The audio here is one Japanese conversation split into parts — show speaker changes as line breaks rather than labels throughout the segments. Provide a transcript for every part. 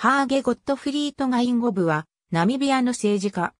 ハーゲ・ゴットフリート・ガインゴブは、ナミビアの政治家。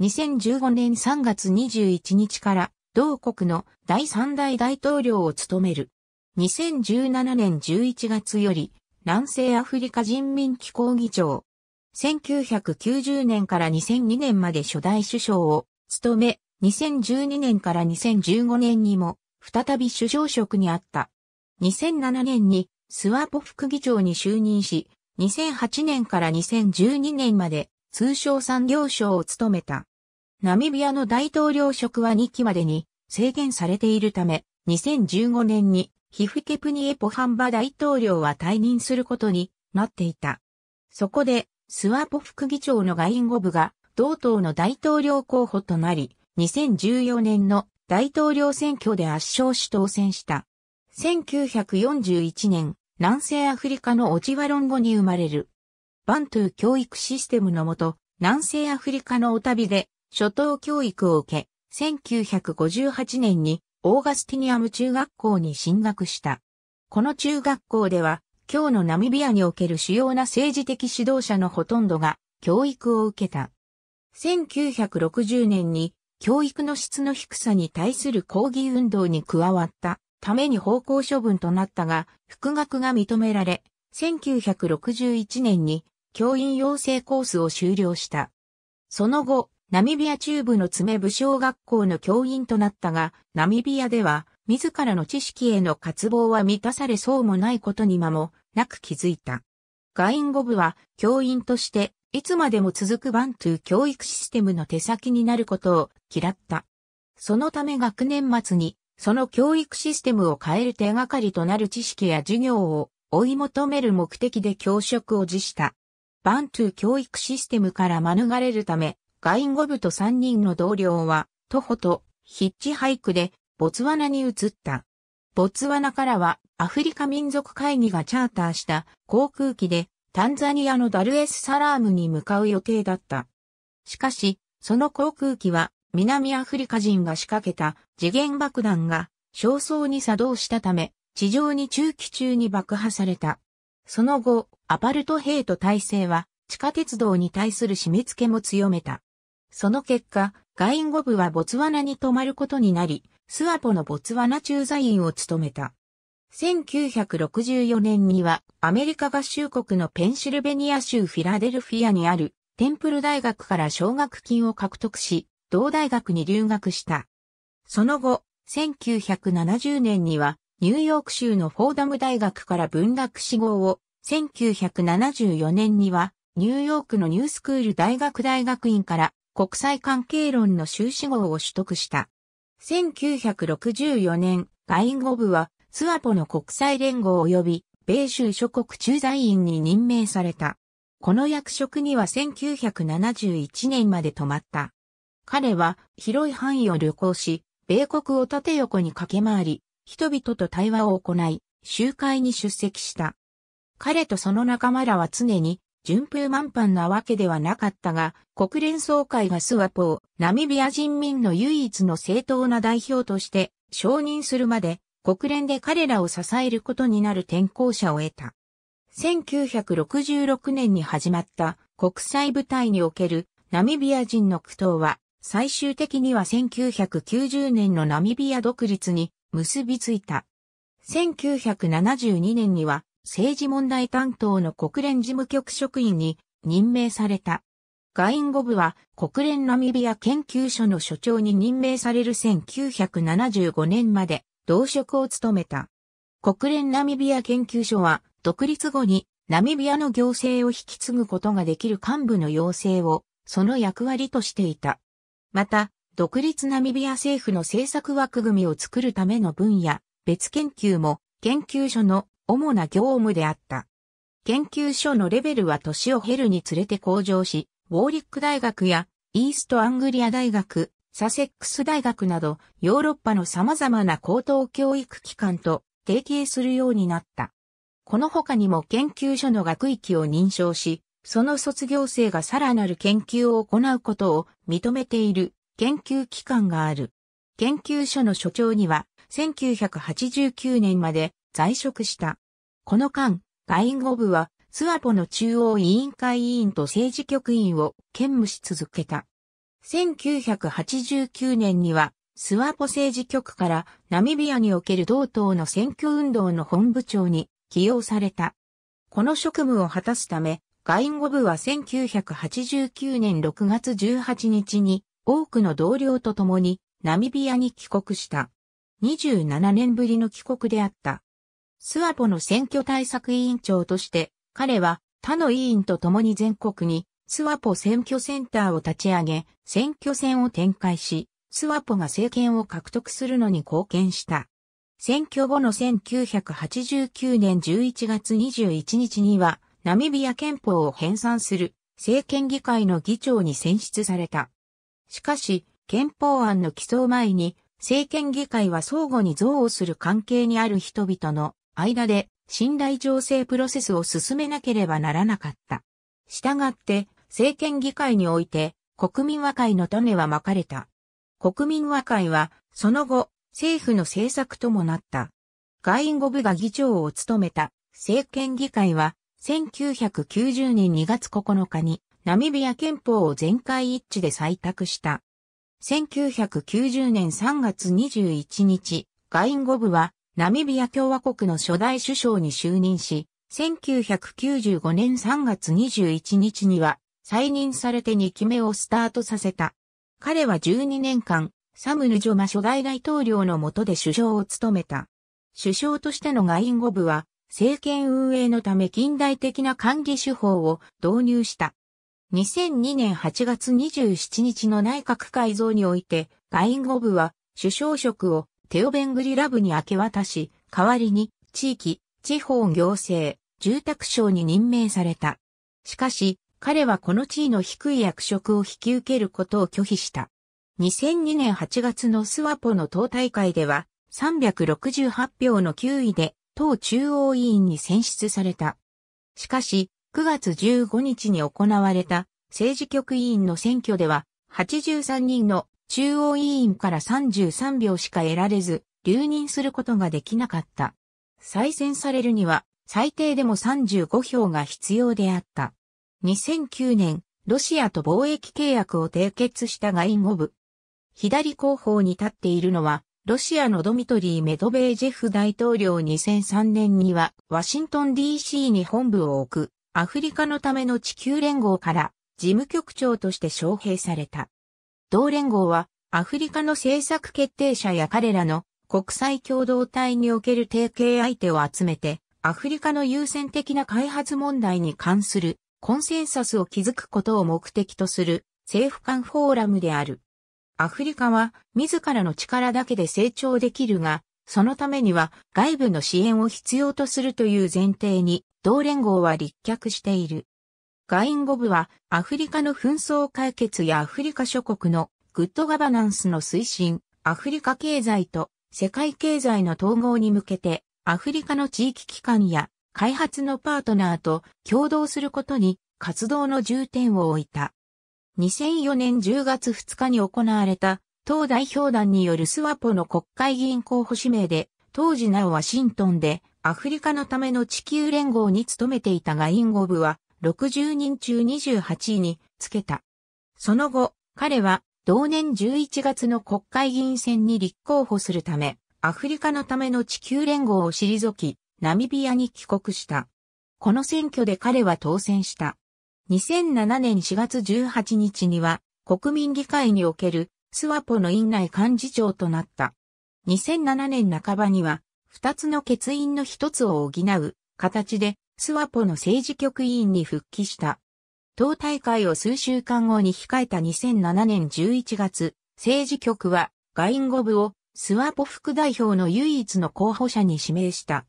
2015年3月21日から、同国の第3代大統領を務める。2017年11月より、南西アフリカ人民機構議長。1990年から2002年まで初代首相を務め、2012年から2015年にも、再び首相職にあった。2007年にスワポ副議長に就任し、2008年から2012年まで通商産業省を務めた。ナミビアの大統領職は2期までに制限されているため、2015年にヒフケプニエポハンバ大統領は退任することになっていた。そこで、スワポ副議長のガインゴブが同党の大統領候補となり、2014年の大統領選挙で圧勝し当選した。1941年、南西アフリカのオチワロン語に生まれる。バントゥー教育システムのもと、南西アフリカのお旅で、初等教育を受け、1958年にオーガスティニアム中学校に進学した。この中学校では、今日のナミビアにおける主要な政治的指導者のほとんどが教育を受けた。1960年に教育の質の低さに対する抗議運動に加わった。ために方向処分となったが、復学が認められ、1961年に教員養成コースを終了した。その後、ナミビア中部の爪部小学校の教員となったが、ナミビアでは、自らの知識への渇望は満たされそうもないことに間もなく気づいた。ガインゴブは教員としていつまでも続くバントゥー教育システムの手先になることを嫌った。そのため学年末にその教育システムを変える手がかりとなる知識や授業を追い求める目的で教職を辞した。バントゥ教育システムから免れるため、ガインゴブと3人の同僚は、徒歩とヒッチハイクでボツワナに移った。ボツワナからはアフリカ民族会議がチャーターした航空機でタンザニアのダルエスサラームに向かう予定だった。しかし、その航空機は南アフリカ人が仕掛けた次元爆弾が焦燥に作動したため、地上に中期中に爆破された。その後、アパルトヘイト体制は地下鉄道に対する締め付けも強めた。その結果、ガインゴブはボツワナに泊まることになり、スワポのボツワナ駐在員を務めた。1964年にはアメリカ合衆国のペンシルベニア州フィラデルフィアにあるテンプル大学から奨学金を獲得し、同大学に留学した。その後、1970年にはニューヨーク州のフォーダム大学から文学士号を、1974年にはニューヨークのニュースクール大学大学院から国際関係論の修士号を取得した。1964年、外語部はスワポの国際連合及び米州諸国駐在員に任命された。この役職には1971年まで止まった。彼は広い範囲を旅行し、米国を縦横に駆け回り、人々と対話を行い、集会に出席した。彼とその仲間らは常に順風満帆なわけではなかったが、国連総会がスワポをナミビア人民の唯一の正当な代表として承認するまで、国連で彼らを支えることになる転校者を得た。1966年に始まった国際部隊におけるナミビア人の苦闘は最終的には1990年のナミビア独立に結びついた。1972年には政治問題担当の国連事務局職員に任命された。ガインゴブは国連ナミビア研究所の所長に任命される1975年まで同職を務めた。国連ナミビア研究所は独立後にナミビアの行政を引き継ぐことができる幹部の要請をその役割としていた。また、独立ナミビア政府の政策枠組みを作るための分野、別研究も研究所の主な業務であった。研究所のレベルは年を経るにつれて向上し、ウォーリック大学やイーストアングリア大学、サセックス大学などヨーロッパの様々な高等教育機関と提携するようになった。この他にも研究所の学域を認証し、その卒業生がさらなる研究を行うことを認めている研究機関がある。研究所の所長には1989年まで在職した。この間、外語部はスワポの中央委員会委員と政治局員を兼務し続けた。1989年にはスワポ政治局からナミビアにおける同党の選挙運動の本部長に起用された。この職務を果たすため、ガインゴブは1989年6月18日に多くの同僚と共にナミビアに帰国した。27年ぶりの帰国であった。スワポの選挙対策委員長として彼は他の委員と共に全国にスワポ選挙センターを立ち上げ、選挙戦を展開し、スワポが政権を獲得するのに貢献した。選挙後の1989年11月21日には、ナミビア憲法を編纂する政権議会の議長に選出された。しかし、憲法案の起草前に、政権議会は相互に憎悪する関係にある人々の間で信頼醸成プロセスを進めなければならなかった。したがって、政権議会において、国民和解の種はまかれた。国民和解は、その後、政府の政策ともなった。外務部が議長を務めた、政権議会は、1990年2月9日にナミビア憲法を全会一致で採択した。1990年3月21日、ガインゴブはナミビア共和国の初代首相に就任し、1995年3月21日には再任されて2期目をスタートさせた。彼は12年間、サムヌジョマ初代大統領の下で首相を務めた。首相としてのガインゴブは、政権運営のため近代的な管理手法を導入した。2002年8月27日の内閣改造において、外務部は首相職をテオベングリラブに明け渡し、代わりに地域、地方行政、住宅省に任命された。しかし、彼はこの地位の低い役職を引き受けることを拒否した。2002年8月のスワポの党大会では、368票の9位で党中央委員に選出された。しかし、9月15日に行われた政治局委員の選挙では、83人の中央委員から33票しか得られず、留任することができなかった。再選されるには、最低でも35票が必要であった。2009年、ロシアと貿易契約を締結した外務部。左後方に立っているのは、ロシアのドミトリー・メドベージェフ大統領2003年には、ワシントン DC に本部を置く、アフリカのための地球連合から、事務局長として招聘された。同連合は、アフリカの政策決定者や彼らの国際共同体における提携相手を集めて、アフリカの優先的な開発問題に関するコンセンサスを築くことを目的とする政府間フォーラムである。アフリカは自らの力だけで成長できるが、そのためには外部の支援を必要とするという前提に同連合は立脚している。ガインゴブはアフリカの紛争解決やアフリカ諸国のグッドガバナンスの推進、アフリカ経済と世界経済の統合に向けてアフリカの地域機関や開発のパートナーと共同することに活動の重点を置いた。2004年10月2日に行われた、党代表団によるスワポの国会議員候補指名で、当時なおワシントンで、アフリカのための地球連合に勤めていたがインゴブは、60人中28位につけた。その後、彼は、同年11月の国会議員選に立候補するため、アフリカのための地球連合を退き、ナミビアに帰国した。この選挙で彼は当選した。2007年4月18日には国民議会におけるスワポの院内幹事長となった。2007年半ばには2つの欠員の1つを補う形でスワポの政治局委員に復帰した。党大会を数週間後に控えた2007年11月、政治局は外務部をスワポ副代表の唯一の候補者に指名した。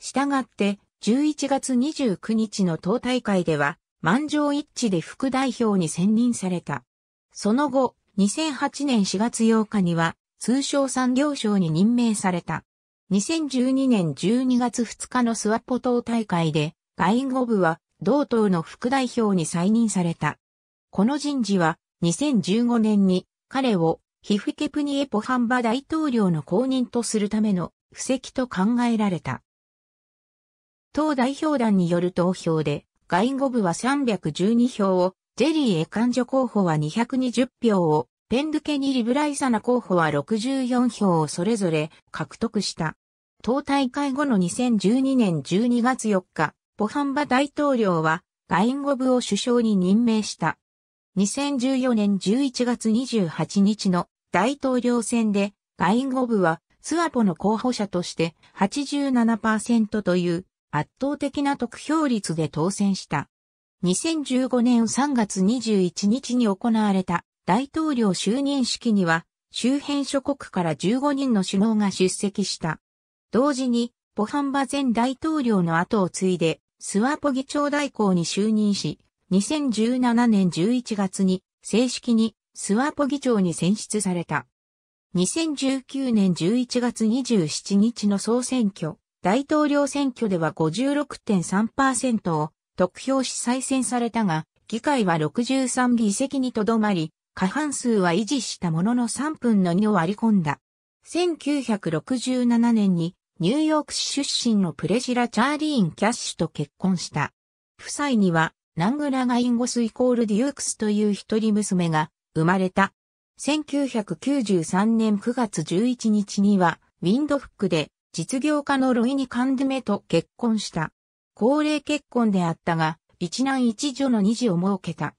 したがって、11月29日の党大会では、満場一致で副代表に選任された。その後、2008年4月8日には、通商産業省に任命された。2012年12月2日のスワポ島大会で、外語部は、同党の副代表に再任された。この人事は、2015年に、彼を、ヒフケプニエポハンバ大統領の後任とするための、布石と考えられた。党代表団による投票で、ガインゴブは312票を、ジェリー・エカンジョ候補は220票を、ペンドケニ・リブライサナ候補は64票をそれぞれ獲得した。党大会後の2012年12月4日、ポハンバ大統領は、ガインゴブを首相に任命した。2014年11月28日の大統領選で、ガインゴブは、スワポの候補者として87%という圧倒的な得票率で当選した。2015年3月21日に行われた大統領就任式には、周辺諸国から15人の首脳が出席した。同時に、ポハンバ前大統領の後を継いで、スワポ議長代行に就任し、2017年11月に正式にスワポ議長に選出された。2019年11月27日の総選挙、大統領選挙では56.3%を得票し再選されたが、議会は63議席にとどまり、過半数は維持したものの3分の2を割り込んだ。1967年にニューヨーク市出身のプレジラ・チャーリーン・キャッシュと結婚した。夫妻にはナングラガインゴスイコールデュークスという一人娘が生まれた。1993年9月11日にはウィンドフックで実業家のロイニ・カンドゥメと結婚した。高齢結婚であったが、一男一女の二児を設けた。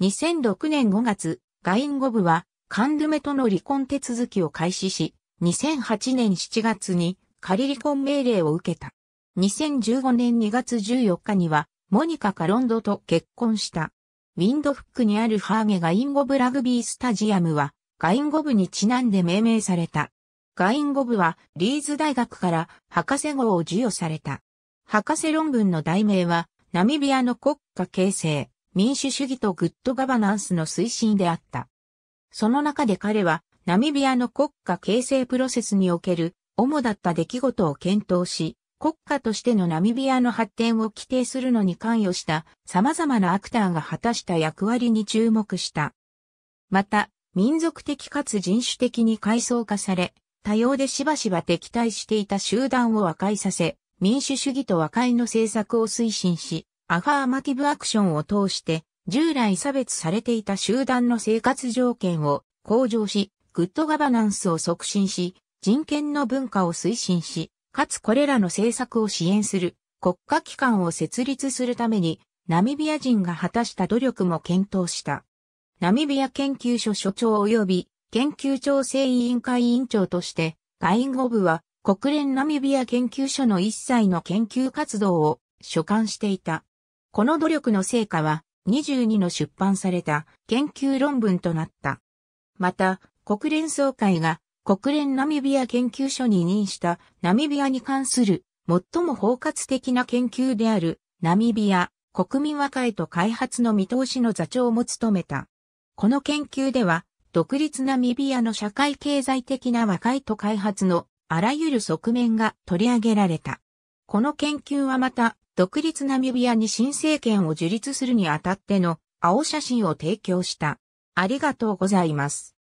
2006年5月、ガインゴブは、カンドゥメとの離婚手続きを開始し、2008年7月に仮離婚命令を受けた。2015年2月14日には、モニカ・カロンドと結婚した。ウィンドフックにあるハーゲガインゴブラグビースタジアムは、ガインゴブにちなんで命名された。ガインゴブはリーズ大学から博士号を授与された。博士論文の題名は、ナミビアの国家形成、民主主義とグッドガバナンスの推進であった。その中で彼は、ナミビアの国家形成プロセスにおける主だった出来事を検討し、国家としてのナミビアの発展を規定するのに関与した様々なアクターが果たした役割に注目した。また、民族的かつ人種的に階層化され、多様でしばしば敵対していた集団を和解させ、民主主義と和解の政策を推進し、アファーマティブアクションを通して、従来差別されていた集団の生活条件を向上し、グッドガバナンスを促進し、人権の文化を推進し、かつこれらの政策を支援する国家機関を設立するために、ナミビア人が果たした努力も検討した。ナミビア研究所所長及び研究調整委員会委員長として、外務ゴ部は国連ナミビア研究所の一切の研究活動を所管していた。この努力の成果は22の出版された研究論文となった。また、国連総会が国連ナミビア研究所に任したナミビアに関する最も包括的な研究であるナミビア国民和解と開発の見通しの座長も務めた。この研究では独立ナミビアの社会経済的な和解と開発のあらゆる側面が取り上げられた。この研究はまた、独立ナミビアに新政権を樹立するにあたっての青写真を提供した。ありがとうございます。